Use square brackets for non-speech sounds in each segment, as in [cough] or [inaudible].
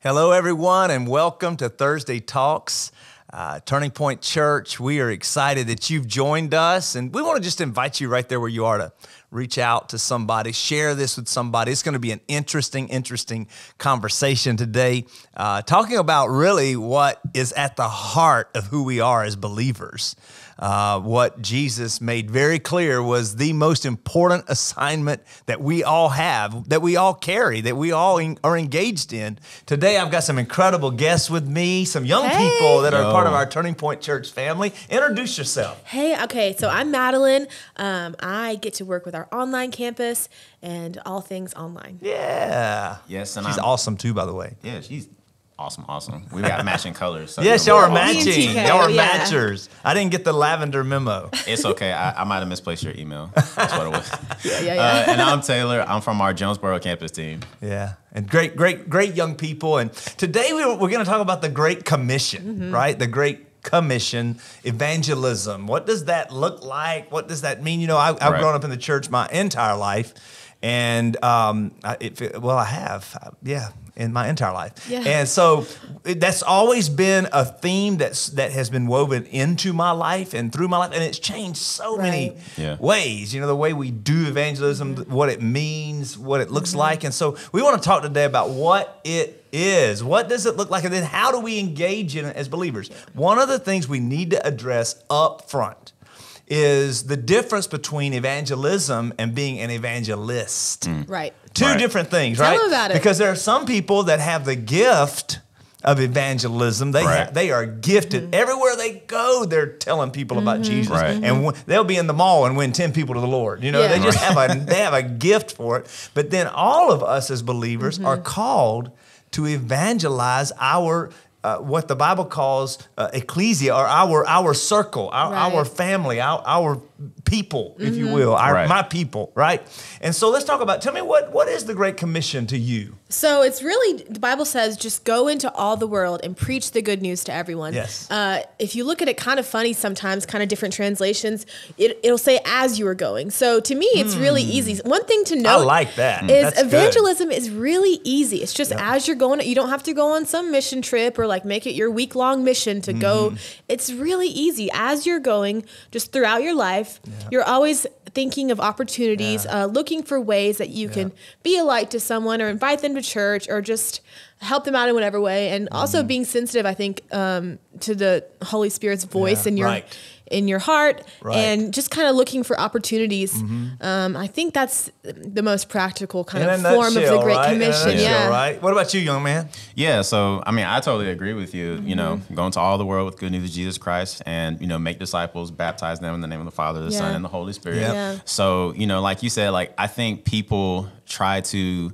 Hello, everyone, and welcome to Thursday Talks. Uh, Turning Point Church, we are excited that you've joined us, and we want to just invite you right there where you are to reach out to somebody, share this with somebody. It's going to be an interesting, interesting conversation today, uh, talking about really what is at the heart of who we are as believers. Uh, what Jesus made very clear was the most important assignment that we all have, that we all carry, that we all in, are engaged in. Today, I've got some incredible guests with me, some young hey. people that are oh. part of our Turning Point Church family. Introduce yourself. Hey, okay, so I'm Madeline. Um, I get to work with our online campus and all things online. Yeah. Yes, and she's I'm, awesome too, by the way. Yeah, she's Awesome, awesome. We got matching colors. So [laughs] yes, y'all are matching. Y'all are yeah. matchers. I didn't get the lavender memo. It's okay. I, I might have misplaced your email. [laughs] That's what it was. yeah, yeah, uh, yeah. Uh, and I'm Taylor. I'm from our Jonesboro campus team. Yeah, and great, great, great young people. And today we, are we're going to talk about the Great Commission, mm-hmm. right? The Great commission evangelism what does that look like what does that mean you know I, have right. grown up in the church my entire life and um, I, it, well, I have, uh, yeah, in my entire life. Yeah. And so that's always been a theme that's that has been woven into my life and through my life, and it's changed so right. many yeah. ways. You know, the way we do evangelism, mm-hmm. what it means, what it looks mm-hmm. like, and so we want to talk today about what it is. What does it look like, and then how do we engage in it as believers? One of the things we need to address up front is the difference between evangelism and being an evangelist. Mm. Right. Two right. different things, Tell right? Tell about it. Because there are some people that have the gift of evangelism. They right. they are gifted. Mm-hmm. Everywhere they go, they're telling people mm-hmm. about Jesus. Right. And w- they'll be in the mall and win 10 people to the Lord. You know, yeah. they just have a they have a gift for it. But then all of us as believers are mm-hmm. called to evangelize our uh, what the Bible calls uh, ecclesia, or our our circle, our, our family, our, our people, if mm-hmm. you will, our, right. my people, right? And so let's talk about, tell me what, what is the Great Commission to you? So it's really, the Bible says, just go into all the world and preach the good news to everyone. Yes. Uh, if you look at it kind of funny sometimes, kind of different translations, it, will say as you are going. So to me, it's mm. really hmm. easy. One thing to know I like that. Is That's evangelism good. is really easy. It's just yep. as you're going, you don't have to go on some mission trip or like make it your week long mission to mm. go. Mm-hmm. It's really easy as you're going just throughout your life. Yeah you're always thinking of opportunities, yeah. uh, looking for ways that you yeah. can be a light to someone or invite them to church or just help them out in whatever way. And mm-hmm. also being sensitive, I think, um, to the Holy Spirit's voice and your. Right in your heart right. and just kind of looking for opportunities. Mm-hmm. Um, I think that's the most practical kind in of form of the Great right? Commission. Yeah. Right. What about you, young man? Yeah. So, I mean, I totally agree with you. Mm-hmm. You know, mm-hmm. go into all the world with good news of Jesus Christ and, you know, make disciples, baptize them in the name of the Father, the yeah. Son, and the Holy Spirit. Yeah. yeah. So, you know, like you said, like, I think people try to,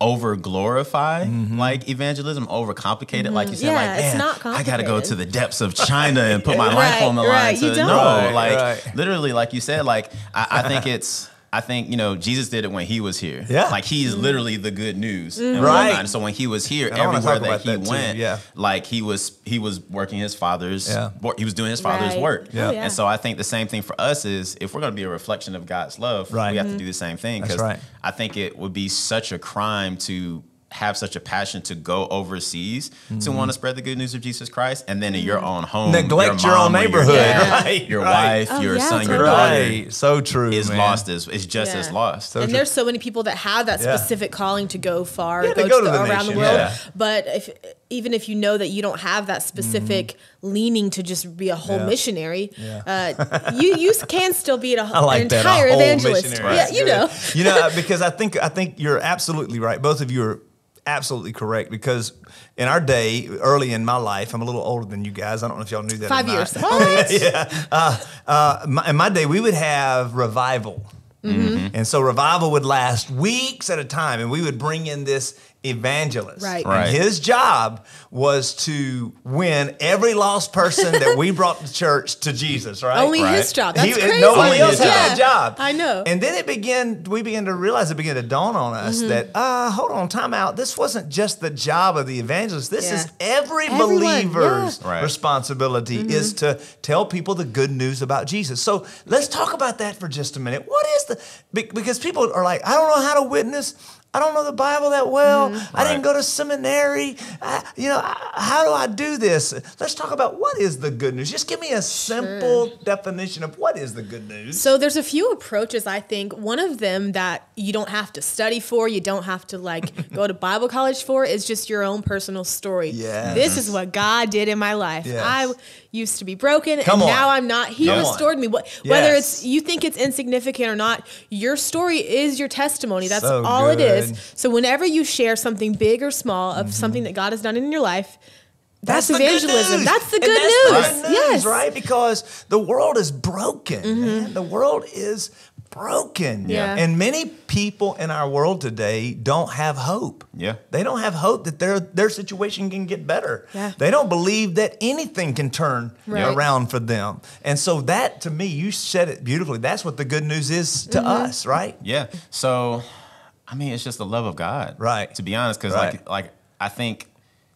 over glorify mm-hmm. like evangelism, over complicate it. Mm-hmm. Like you said, yeah, like man, I gotta go to the depths of China and put my [laughs] right, life on the right, line. To, no, like right. literally, like you said, like I, I think [laughs] it's I think you know Jesus did it when he was here. Yeah, like he's mm. literally the good news, mm right? And so when he was here, and everywhere that he that went, yeah. like he was he was working his father's, yeah. he was doing his father's right. work. Yeah. Oh, yeah. and so I think the same thing for us is if we're going to be a reflection of God's love, right. we have mm-hmm. to do the same thing because right. I think it would be such a crime to have such a passion to go overseas mm to mm-hmm. want to spread the good news of Jesus Christ, and then in your own mm-hmm. home, neglect your, your own neighborhood, your, dad, [laughs] right, your right. wife, oh, your yeah, son, totally. your daughter, right. so true, is man. lost as is just yeah. as lost. So and true. there's so many people that have that specific yeah. calling to go far, go, to go to the, around the world. But if even if you know that you don't have that mm-hmm. specific mm leaning to just be a whole missionary, uh, you you can still be a, whole, [laughs] like an entire evangelist. Yeah, you know, [laughs] you know, because I think I think you're absolutely right. Both of you are absolutely correct because in our day, early in my life, I'm a little older than you guys. I don't know if y'all knew that. Five years. [laughs] What? yeah. Uh, uh, my, in my day, we would have revival. Mm-hmm. And so revival would last weeks at a time, and we would bring in this evangelist. Right. right. And his job was to win every lost person that we brought to church to Jesus, right? Only right. his job. That's he, crazy. Nobody else had yeah. job. I know. And then it began, we began to realize, it began to dawn on us mm-hmm. that, uh, hold on, time out. This wasn't just the job of the evangelist. This yeah. is every Everyone, believer's yeah. responsibility mm-hmm. is to tell people the good news about Jesus. So let's talk about that for just a minute. What is the, because people are like, I don't know how to witness. I don't know the Bible that well. Mm-hmm. I right. didn't go to seminary. I, you know, I, how do I do this? Let's talk about what is the good news. Just give me a simple sure. definition of what is the good news. So there's a few approaches I think. One of them that you don't have to study for, you don't have to like [laughs] go to Bible college for, is just your own personal story. Yeah, This is what God did in my life. Yes. I used to be broken Come and on. now I'm not. He Come restored on. me. yes. Whether it's you think it's insignificant or not, your story is your testimony. That's so all good. it is. So whenever you share something big or small of mm-hmm. something that God has done in your life, that's, that's evangelism. That's the good that's news. news. Yes, right. Because the world is broken. Mm-hmm. The world is broken. Yeah. And many people in our world today don't have hope. Yeah. They don't have hope that their their situation can get better. Yeah. They don't believe that anything can turn right. around for them. And so that to me, you said it beautifully. That's what the good news is to mm-hmm. us, right? Yeah. So I mean, it's just the love of God. Right. To be honest, because right. like like I think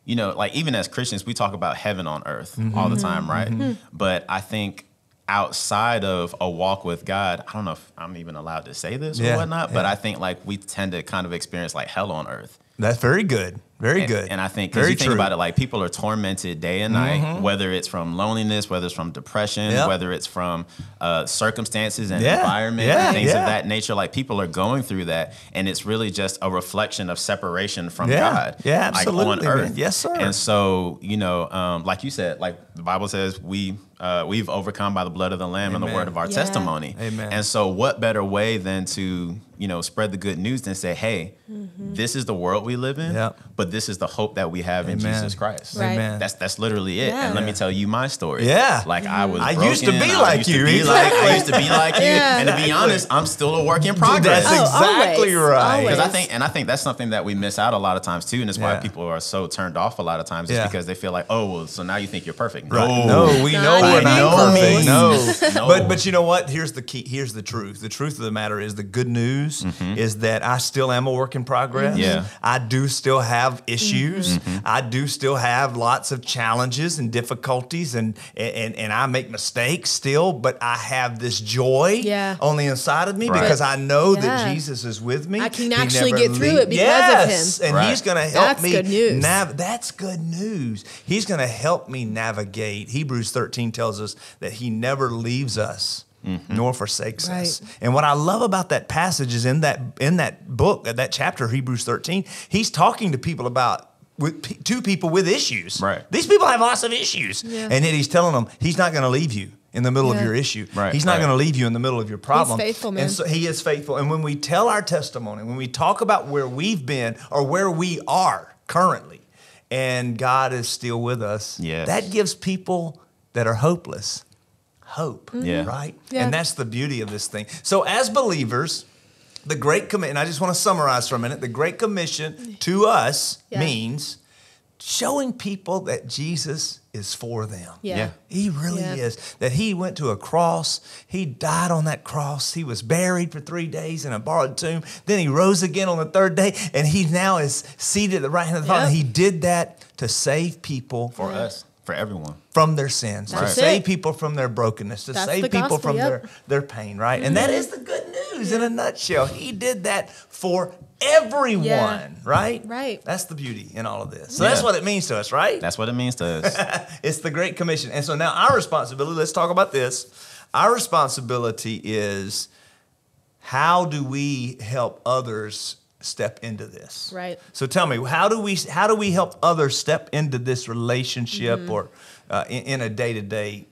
you know, like even as Christians, we talk about heaven on earth mm-hmm. all the time, mm-hmm. right? Mm-hmm. But I think outside of a walk with God, I don't know if I'm even allowed to say this yeah, or whatnot, yeah. but I think like we tend to kind of experience like hell on earth. That's very good. Very and, good. And I think if you think true. about it, like people are tormented day and night, mm-hmm. whether it's from loneliness, whether it's from depression, yep. whether it's from uh, circumstances and yeah. environment yeah. and things yeah. of that nature. Like people are going through that, and it's really just a reflection of separation from God. Yeah, absolutely. Like on earth. Man. Yes, sir. And so you know, um, like you said, like the Bible says, we uh, we've overcome by the blood of the Lamb Amen. and the word of our testimony. Amen. And so, what better way than to you know, spread the good news and say, hey, mm-hmm. this is the world we live in, yep. but this is the hope that we have Amen. in Jesus Christ. Right. Amen. That's that's literally it. Yeah. And let me tell you my story. Yeah. Like mm-hmm. I was I used to be like you. I used to be like you. And to be honest, I'm still a work in progress. That's oh, exactly oh, right. Because I think and I think that's something that we miss out a lot of times too. And it's why people are so turned off a lot of times, is because they feel like, oh, well, so now you think you're perfect. No, right. no we not know we're not perfect. no. But but you know what? Here's the key, here's the truth. The truth of the matter is the good news issues mm-hmm. is that I still am a work in progress. Yeah. I do still have issues. Mm-hmm. I do still have lots of challenges and difficulties and, and and I make mistakes still, but I have this joy yeah. on the inside of me right. because I know yeah. that Jesus is with me. I can he actually get leave. through it because yes. of him. And right. he's going to help That's me. That's good news. Nav- That's good news. He's going to help me navigate. Hebrews 13 tells us that he never leaves us mm-hmm. nor forsakes right. us. And what I love about that passage is in that in that book, that chapter, Hebrews 13, he's talking to people about with two people with issues. Right. These people have lots of issues. Yeah. And then he's telling them he's not going to leave you in the middle yeah. of your issue. Right, he's not right. going to leave you in the middle of your problem. He's faithful, man. And so he is faithful. And when we tell our testimony, when we talk about where we've been or where we are currently, and God is still with us, yes. that gives people that are hopeless hope, mm-hmm. yeah. right? Yeah. And that's the beauty of this thing. So, as believers, the Great Commission, I just want to summarize for a minute the Great Commission to us yeah. means showing people that Jesus is for them. Yeah. yeah. He really yeah. is. That he went to a cross, he died on that cross, he was buried for 3 days in a borrowed tomb, then he rose again on the 3rd day and he now is seated at the right hand of the Father. He did that to save people for us for everyone from their sins That's to save people from their brokenness to That's save people gospel, from yep. their their pain right mm-hmm. and that is the good news in a nutshell he did that for everyone, yeah. right? Right. That's the beauty in all of this. So yeah. that's what it means to us, right? That's what it means to us. [laughs] it's the Great Commission. And so now our responsibility, let's talk about this. Our responsibility is how do we help others step into this. Right. So tell me, how do we how do we help others step into this relationship mm-hmm. or uh, in, in a day to day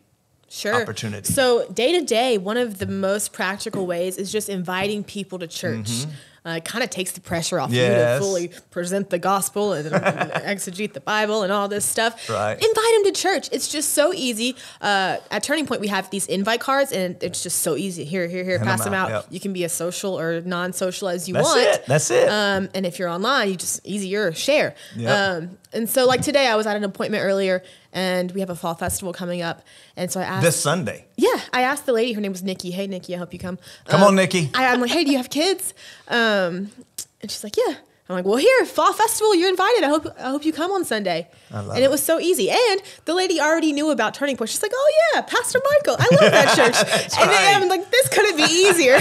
sure. opportunity? So day to day, one of the most practical ways is just inviting people to church. Mm-hmm. Uh, it kind of takes the pressure off yes. you to fully present the gospel and, and [laughs] exegete the Bible and all this stuff. Right. Invite him to church. It's just so easy. Uh, at Turning Point, we have these invite cards, and it's just so easy. Here, here, here, Hand pass them out. Them out. Yep. You can be as social or non social as you That's want. That's it. That's it. Um, and if you're online, you just easier share. Yep. Um, and so like today I was at an appointment earlier and we have a fall festival coming up. And so I asked This Sunday. Yeah. I asked the lady, her name was Nikki. Hey Nikki, I hope you come. Come um, on, Nikki. Um, I, am like, hey, do you have kids? Um, and she's like, Yeah. I'm like, well, here, fall festival, you're invited. I hope I hope you come on Sunday. and it. it. was so easy. And the lady already knew about Turning Point. She's like, oh yeah, Pastor Michael, I love that [laughs] church. and right. I'm like, this couldn't be easier.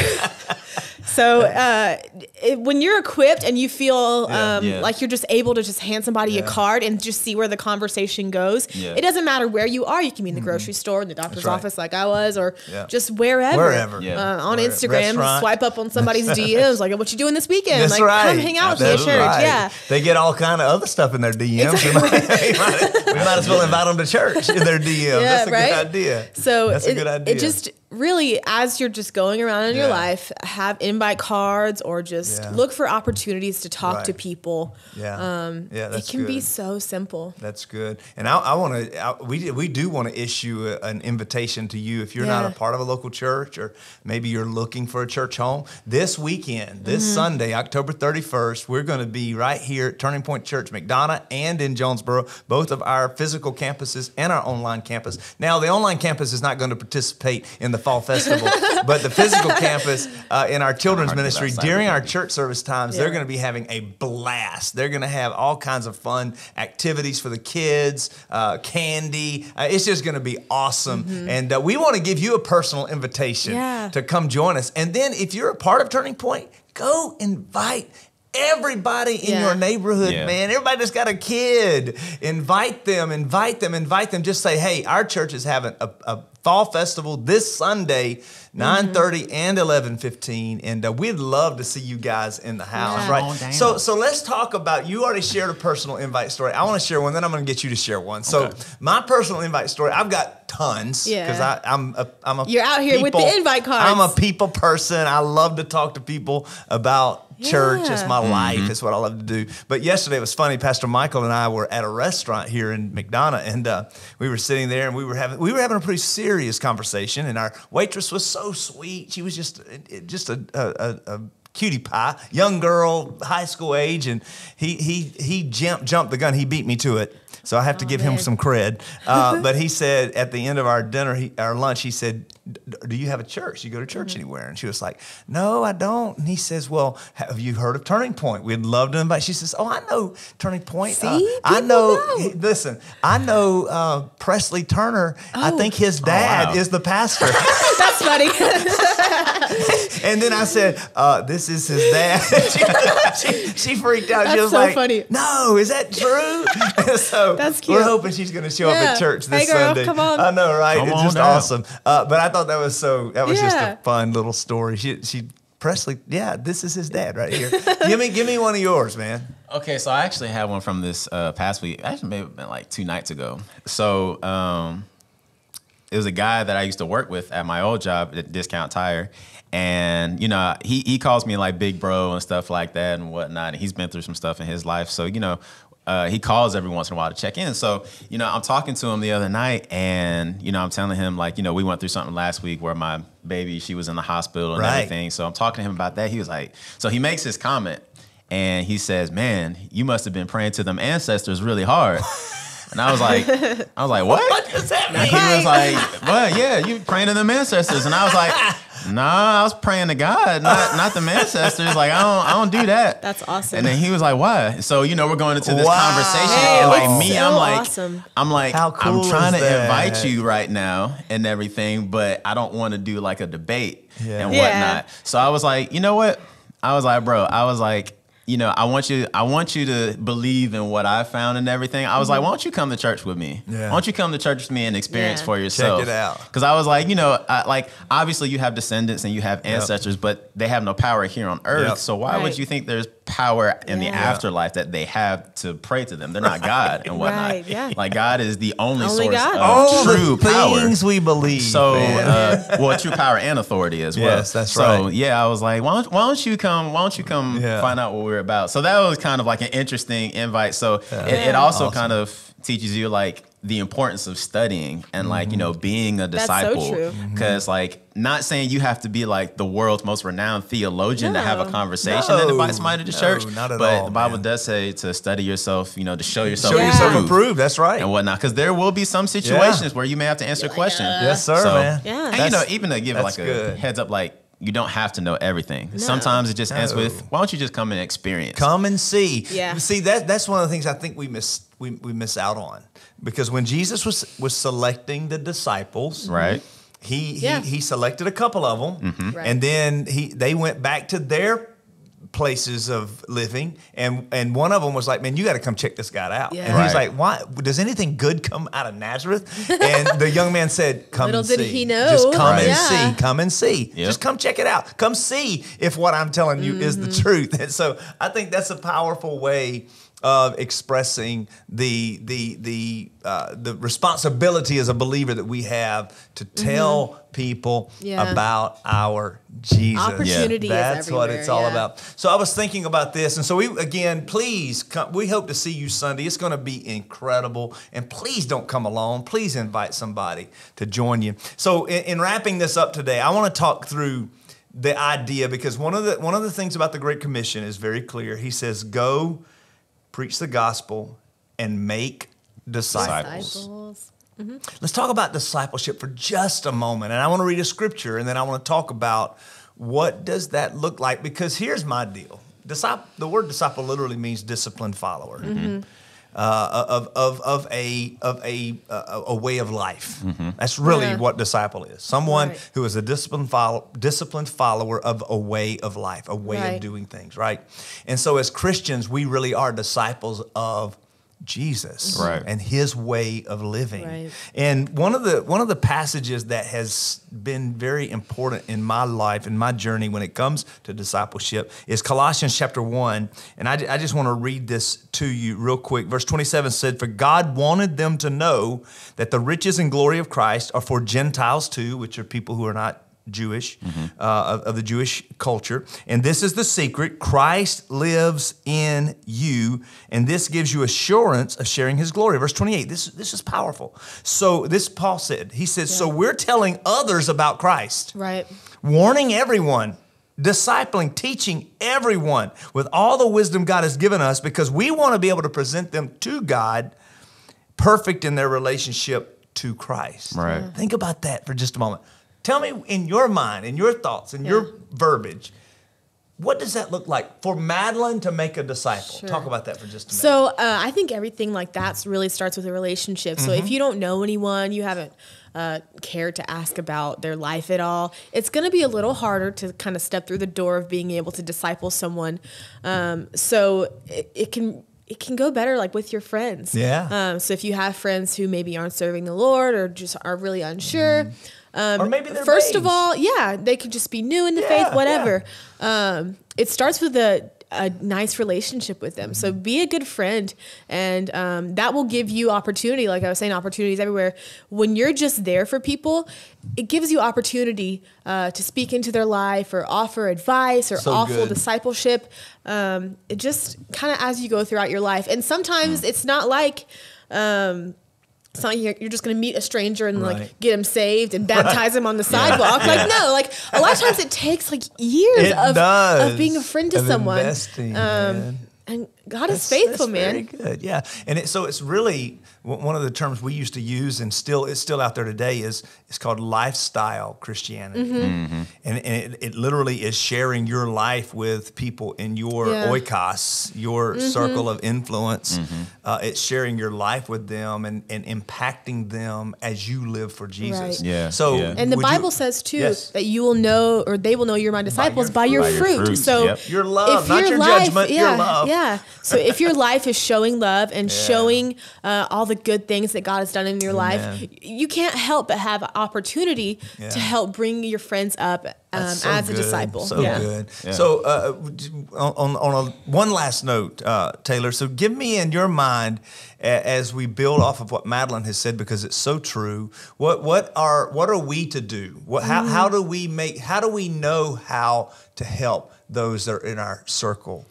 [laughs] So uh, it, when you're equipped and you feel yeah, um, yeah. like you're just able to just hand somebody yeah. a card and just see where the conversation goes, it doesn't matter where you are. You can be in the mm-hmm. grocery mm-hmm. store, in the doctor's right. office, like I was, or just wherever. Wherever. Uh, on wherever. Instagram, Restaurant. swipe up on [laughs] somebody's DMs, like, "What you doing this weekend?" That's like, right. come hang out with me at church. Yeah. They get all kind of other stuff in their DMs. Exactly. we, might, [laughs] we might as well invite them to church in their DMs. That's a right? good idea. So that's it, good idea. It just really as you're just going around in yeah. your life have invite cards or just yeah. look for opportunities to talk right. to people yeah um, yeah it can good. be so simple that's good and i, I want to we, we do want to issue a, an invitation to you if you're yeah. not a part of a local church or maybe you're looking for a church home this weekend this mm-hmm. sunday october 31st we're going to be right here at turning point church mcdonough and in jonesboro both of our physical campuses and our online campus now the online campus is not going to participate in the Fall Festival. [laughs] but the physical campus uh, in our children's ministry during our church service times, yeah. they're going to be having a blast. They're going to have all kinds of fun activities for the kids, uh, candy. Uh, it's just going to be awesome. Mm-hmm. And uh, we want to give you a personal invitation yeah. to come join us. And then if you're a part of Turning Point, go invite everybody in yeah. your neighborhood, yeah. man. Everybody that's got a kid, invite them, invite them, invite them. Just say, hey, our church is having a, a fall festival this Sunday, mm-hmm. 9 30 mm-hmm. and eleven fifteen, and uh, we'd love to see you guys in the house, yeah. right? Oh, so, so let's talk about. You already shared a personal invite story. I want to share one, then I'm going to get you to share one. So, okay. my personal invite story, I've got tons because yeah. I'm a, I'm a you're out here people, with the invite cards. I'm a people person. I love to talk to people about church. Yeah. It's my life. Mm-hmm. It's what I love to do. But yesterday it was funny. Pastor Michael and I were at a restaurant here in McDonough, and uh, we were sitting there and we were having we were having a pretty serious conversation. And our waitress was so sweet. She was just just a, a, a cutie pie, young girl, high school age, and he he he jumped jumped the gun. He beat me to it. So I have to oh, give man. him some cred. Uh, [laughs] but he said at the end of our dinner, he, our lunch, he said, "Do you have a church? You go to church mm-hmm. anywhere?" And she was like, "No, I don't." And he says, "Well, have you heard of Turning Point? We'd love to invite." She says, "Oh, I know Turning Point. Uh, See, uh, I know, know, Listen, I know uh, Presley Turner. Oh. I think his oh, dad oh, wow. is the pastor." [laughs] [laughs] That's funny. and then I said, uh, "This is his dad." she, she, she, freaked out. That's she was so like, funny. "No, is that true?" so that's cute. We're hoping she's going to show yeah. up at church this hey girl, Sunday. Come on. I know, right? Come it's just down. awesome. Uh, but I thought that was so. That was yeah. just a fun little story. She she Presley. Yeah, this is his dad right here. [laughs] give me give me one of yours, man. Okay, so I actually had one from this uh, past week. Actually, maybe been like two nights ago. So. um it was a guy that I used to work with at my old job at Discount Tire. And, you know, he, he calls me like big bro and stuff like that and whatnot. And he's been through some stuff in his life. So, you know, uh, he calls every once in a while to check in. So, you know, I'm talking to him the other night and, you know, I'm telling him, like, you know, we went through something last week where my baby, she was in the hospital and right. everything. So I'm talking to him about that. He was like, so he makes his comment and he says, man, you must have been praying to them ancestors really hard. And I was like, I was like, what? [laughs] What does that mean? And he was like, well, yeah, you praying to them ancestors. And I was like, nah, I was praying to God, not [laughs] not the ancestors. Like I don't I don't do that. That's awesome. And then he was like, why? So you know we're going into this wow. conversation and like me, so I'm like awesome. I'm like How cool I'm trying to that? invite you right now and everything, but I don't want to do like a debate yeah. and whatnot. Yeah. So I was like, you know what? I was like, bro, I was like, you know, I want you, I want you to believe in what I found and everything. I was mm-hmm. like, why don't you come to church with me? Yeah. Why don't you come to church with me and experience yeah. for yourself? Check it out. Because I was like, you know, I, like obviously you have descendants and you have ancestors, yep. but they have no power here on earth. Yep. So why right. would you think there's power in yeah. the afterlife that they have to pray to them. They're not God and whatnot. Right, yeah. Like God is the only, only source God. of All true power. Things we believe. So, uh, [laughs] well, true power and authority as well. Yes, that's so, right. So yeah, I was like, why don't, why don't you come? Why don't you come yeah. find out what we're about? So that was kind of like an interesting invite. So it, it, also awesome. kind of teaches you like the importance of studying and like mm-hmm. you know mm-hmm. being a disciple because mm-hmm. so like not saying you have to be like the world's most renowned theologian no. to have a conversation no. and invite somebody to no, church not at but all, the bible man. does say to study yourself you know to show yourself show yourself approved. that's right and whatnot because there will be some situations yeah. where you may have to answer a question yes sir so, man and that's, you know even to give like a good. heads up like you don't have to know everything. No. Sometimes it just no. ends with, why don't you just come and experience? Come and see. Yeah. See, that that's one of the things I think we miss we, we miss out on. Because when Jesus was was selecting the disciples, right? He yeah. he, he selected a couple of them, mm-hmm. right. and then he they went back to their places of living, and and one of them was like, "Man, you got to come check this guy out." Yeah. And right. like, "Why does anything good come out of Nazareth?" [laughs] And the young man said, "Come Little and did see. he know. Just come right. and yeah. see. Come and see. Yep. Just come check it out. Come see if what I'm telling you mm-hmm. is the mm-hmm. truth." [laughs] And so I think that's a powerful way of expressing the the the uh, the responsibility as a believer that we have to mm-hmm. tell mm-hmm. people yeah. about our Jesus. Opportunity yeah. That's what it's all yeah. about. So I was thinking about this, and so we again, please come. We hope to see you Sunday. It's going to be incredible, and please don't come alone. Please invite somebody to join you. So in, in wrapping this up today, I want to talk through the idea because one of the one of the things about the Great Commission is very clear. He says, "Go." preach the gospel, and make disciples. disciples. Mm-hmm. Let's talk about discipleship for just a moment. And I want to read a scripture and then I want to talk about what does that look like? Because here's my deal. the word disciple literally means disciplined follower. Mm-hmm. Uh, uh, of, of, of a of a uh, a way of life. Mm-hmm. That's really yeah. what disciple is. Someone right. who is a disciplined follow, disciplined follower of a way of life, a way right. of doing things, right? And so as Christians, we really are disciples of Jesus right. and his way of living. Right. And one of the one of the passages that has been very important in my life and my journey when it comes to discipleship is Colossians chapter 1. And I, I just want to read this to you real quick. Verse 27 said, For God wanted them to know that the riches and glory of Christ are for Gentiles too, which are people who are not Jewish, mm-hmm. uh, of, of, the Jewish culture. And this is the secret Christ lives in you, and this gives you assurance of sharing his glory. Verse 28, this, this is powerful. So, this Paul said, he said, yeah. So we're telling others about Christ, right? Warning everyone. Discipling, teaching everyone with all the wisdom God has given us because we want to be able to present them to God perfect in their relationship to Christ. Right. Yeah. Think about that for just a moment Tell me in your mind, in your thoughts, in yeah. your verbiage, what does that look like for Madeline to make a disciple? Sure. Talk about that for just a minute. So uh, I think everything like that really starts with a relationship. So mm-hmm. if you don't know anyone, you haven't uh, cared to ask about their life at all, it's going to be a little harder to kind of step through the door of being able to disciple someone. Um, so it, it can it can go better like with your friends. Yeah. Um, so if you have friends who maybe aren't serving the Lord or just are really unsure, mm-hmm. Um, or maybe um, they're first babes. of all, yeah, they could just be new in the yeah, faith, whatever. Yeah. Um, it starts with a, a nice relationship with them. Mm-hmm. So be a good friend, and um, that will give you opportunity. Like I was saying, opportunities everywhere. When you're just there for people, it gives you opportunity uh, to speak into their life or offer advice or so offer good. discipleship. Um, it just kind of as you go throughout your life, and sometimes mm. it's not like. Um, it's not like you're, you're just going to meet a stranger and right. like get him saved and baptize right. him on the sidewalk. Yeah. Like yeah. no, like a lot of times it takes like years of, of being a friend to of someone. um, and God that's, is faithful, man. Very good, yeah. And it, so it's really one of the terms we used to use and still it's still out there today is it's called lifestyle Christianity, mm-hmm. Mm-hmm. and, and it, it, literally is sharing your life with people in your yeah. oikos, your mm-hmm. circle of influence. Mm-hmm. Uh, it's sharing your life with them and, and impacting them as you live for Jesus. Right. Yeah. So yeah. and the Bible you, says too yes. that you will know or they will know you're my disciples by your, by your, by fruit. your fruit. So yep. your love, not your, your life, judgment, yeah, your love. Yeah. So if your [laughs] life is showing love and yeah. showing uh, all the good things that God has done in your Amen. life, you can't help but have opportunity yeah. to help bring your friends up um, so as good. a disciple. So yeah. good. Yeah. So uh, on, on a, one last note, uh, Taylor, so give me in your mind as we build off of what Madeline has said because it's so true. What what are what are we to do? What, how, mm. how do we make? How do we know how to help those that are in our circle?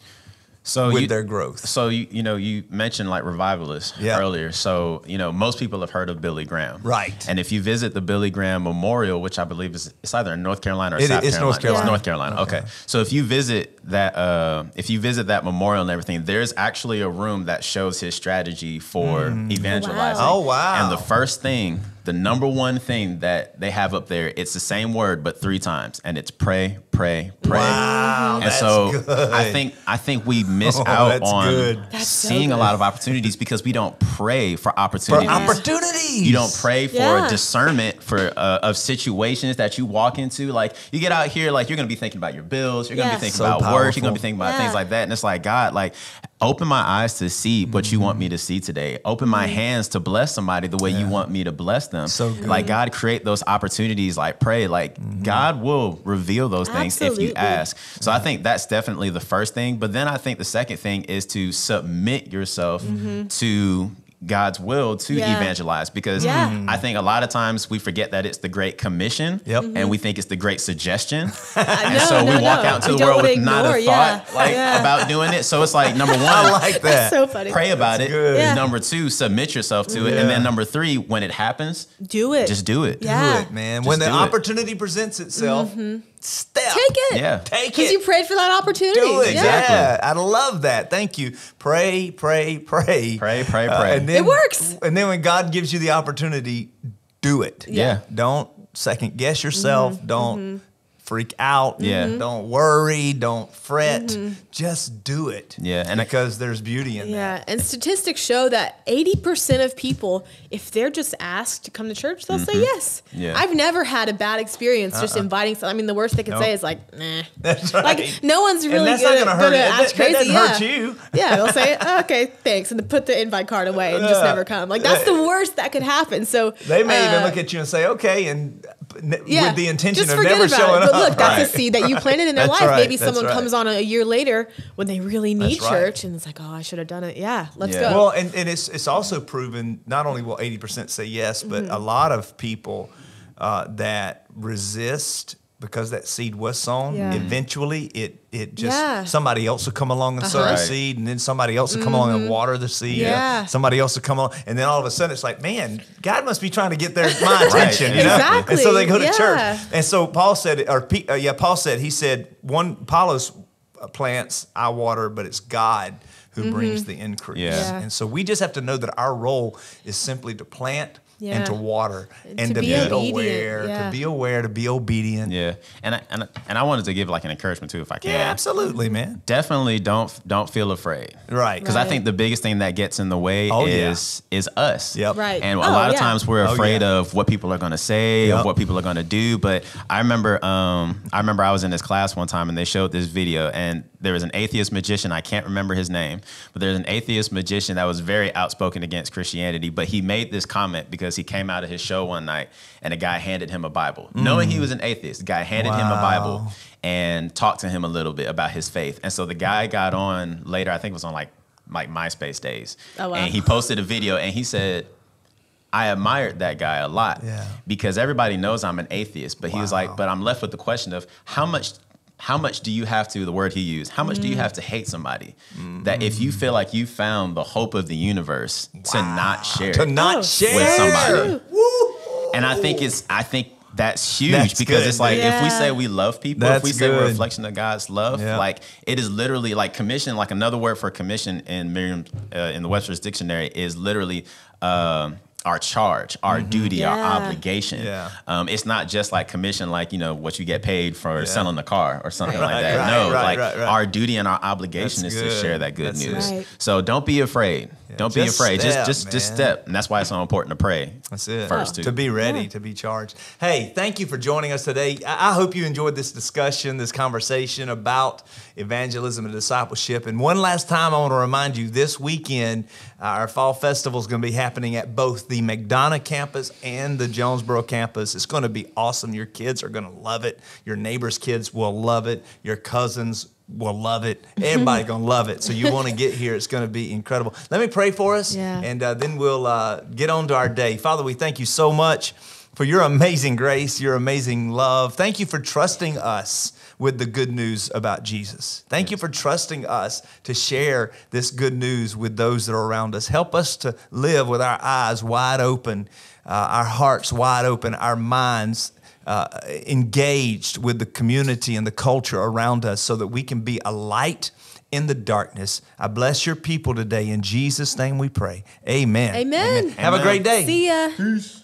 so with you, their growth. So you you know you mentioned like revivalists earlier. So you know most people have heard of Billy Graham, right? And if you visit the Billy Graham Memorial, which I believe is it's either in North Carolina or it, South it's Carolina. North Carolina. It's North Carolina. Okay. okay. So if you visit that uh, if you visit that memorial and everything, there's actually a room that shows his strategy for mm. evangelizing. Wow. Oh wow! And the first thing the number one thing that they have up there, it's the same word but three times, and it's pray, pray, pray. Wow, and that's so good. I think I think we miss oh, out on seeing so a lot of opportunities because we don't pray for opportunities. For opportunities, you don't pray for yeah. discernment for uh, of situations that you walk into. Like you get out here, like you're gonna be thinking about your bills, you're gonna yeah. be thinking so about powerful. work, you're gonna be thinking about yeah. things like that, and it's like God, like Open my eyes to see what mm-hmm. you want mm-hmm. me to see today. Open my hands to bless somebody the way yeah. you want me to bless them. So good. Like God create those opportunities, like pray, like mm-hmm. God will reveal those things Absolutely. if you ask. So yeah. I think that's definitely the first thing. But then I think the second thing is to submit yourself mm-hmm. to God's will to yeah. evangelize because yeah. mm-hmm. I think a lot of times we forget that it's the Great Commission yep. mm-hmm. and we think it's the Great Suggestion. [laughs] and no, so no, we walk no. out into we the world with ignore, not a yeah. thought like about doing it. So it's like number [laughs] one, like that. so funny. Pray about That's it. Number two, submit yourself to it. And then number three, when it happens, do it. Just do it. Do it, man. Just when the it. opportunity presents itself. Mm-hmm step. Take it. Yeah. Take it. Because you prayed for that opportunity. Do it. Exactly. Yeah. I love that. Thank you. Pray, pray, pray. Pray, pray, uh, pray. Uh, and then, it works. And then when God gives you the opportunity, do it. Yeah. yeah. Don't second guess yourself. Mm-hmm. Don't mm-hmm freak out. Yeah. Mm-hmm. Don't worry. Don't fret. Mm-hmm. Just do it. Yeah. And because there's beauty in yeah. that. Yeah. And statistics show that 80% of people, if they're just asked to come to church, they'll mm-hmm. say yes. Yeah. I've never had a bad experience uh-uh. just inviting. someone. I mean, the worst they can nope. say is like, nah. [laughs] That's right. Like no one's really. And gonna hurt. Gonna that, crazy. That yeah. hurt you. [laughs] yeah. They'll say, oh, okay, thanks, and put the invite card away and uh, just never come. Like that's the [laughs] worst that could happen. So they may uh, even look at you and say, okay, and yeah. with the intention Just of never showing it. up. But look, that's right. a seed that you [laughs] planted in their life. Right. Maybe that's someone right. comes on a year later when they really need church and it's like, oh, I should have done it. Yeah, let's yeah. go. Well, and, and it's, it's also proven not only will 80% say yes, but mm-hmm. a lot of people uh, that resist because that seed was sown, yeah. eventually it it just yeah. somebody else will come along and uh-huh. sow the uh-huh. seed, and then somebody else will come mm-hmm. along and mm-hmm. water the seed. Yeah. Somebody else will come along, and then all of a sudden it's like, man, God must be trying to get their my [laughs] attention, you know? Exactly. And so they go to yeah. church, and so Paul said, or P, uh, yeah, Paul said, he said, one Apollos plants, I water, but it's God who mm-hmm. brings the increase. And so we just have to know that our role is simply to plant yeah. and to water and, and to, to, be, be aware, yeah. to be aware, to be obedient. Yeah, and I, and I, and I wanted to give like an encouragement too, if I can. Yeah, absolutely, man. Definitely don't don't feel afraid. Right. Because right. I think the biggest thing that gets in the way oh, is yeah. is us. Yep. Right. And oh, a lot oh, of times we're oh, afraid oh, of what people are going to say, yep. of what people are going to do. But I remember, um, I remember I was in this class one time and they showed this video and there was an atheist magician. I can't remember his name, but there's an atheist magician that was very outspoken against Christianity, but he made this comment because because he came out of his show one night and a guy handed him a Bible. Mm. Knowing he mm. was an atheist, guy handed wow. him a Bible and talked to him a little bit about his faith. And so the guy got on later, I think it was on like like MySpace days. Oh, wow. And he posted a video and he said, I admired that guy a lot yeah. because everybody knows I'm an atheist, but wow. he was like, but I'm left with the question of how much how much do you have to the word he used how much mm. do you mm. have to hate somebody mm. that if you feel like you found the hope of the universe wow. to not share to not share with somebody Woo. and i think it's i think that's huge that's because good. it's like yeah. if we say we love people that's if we say we're a reflection of god's love yeah. like it is literally like commission like another word for commission in Miriam uh, in the webster's dictionary is literally um, our charge, our mm-hmm. duty, yeah. our obligation. Yeah. Um, it's not just like commission, like you know what you get paid for yeah. selling the car or something right, like that. Right, no, right, like our duty and our obligation That's is good. to share that good That's news. So don't be afraid. Don't be afraid. Step, just just man. just step. And that's why it's so important to pray. That's it. First yeah. To be ready, yeah. to be charged. Hey, thank you for joining us today. I hope you enjoyed this discussion, this conversation about evangelism and discipleship. And one last time I want to remind you this weekend uh, our fall festival is going to be happening at both the McDonough campus and the Jonesboro campus. It's going to be awesome. Your kids are going to love it. Your neighbors' kids will love it. Your cousins will love it. Everybody gonna love it. So you want to [laughs] get here. It's gonna be incredible. Let me pray for us, yeah. and uh, then we'll uh, get on to our day. Father, we thank you so much for your amazing grace, your amazing love. Thank you for trusting us with the good news about Jesus. Thank yes. you for trusting us to share this good news with those that are around us. Help us to live with our eyes wide open, uh, our hearts wide open, our minds uh, engaged with the community and the culture around us so that we can be a light in the darkness. I bless your people today. In Jesus' name we pray. Amen. Amen. Amen. Have a great day. See ya. Peace.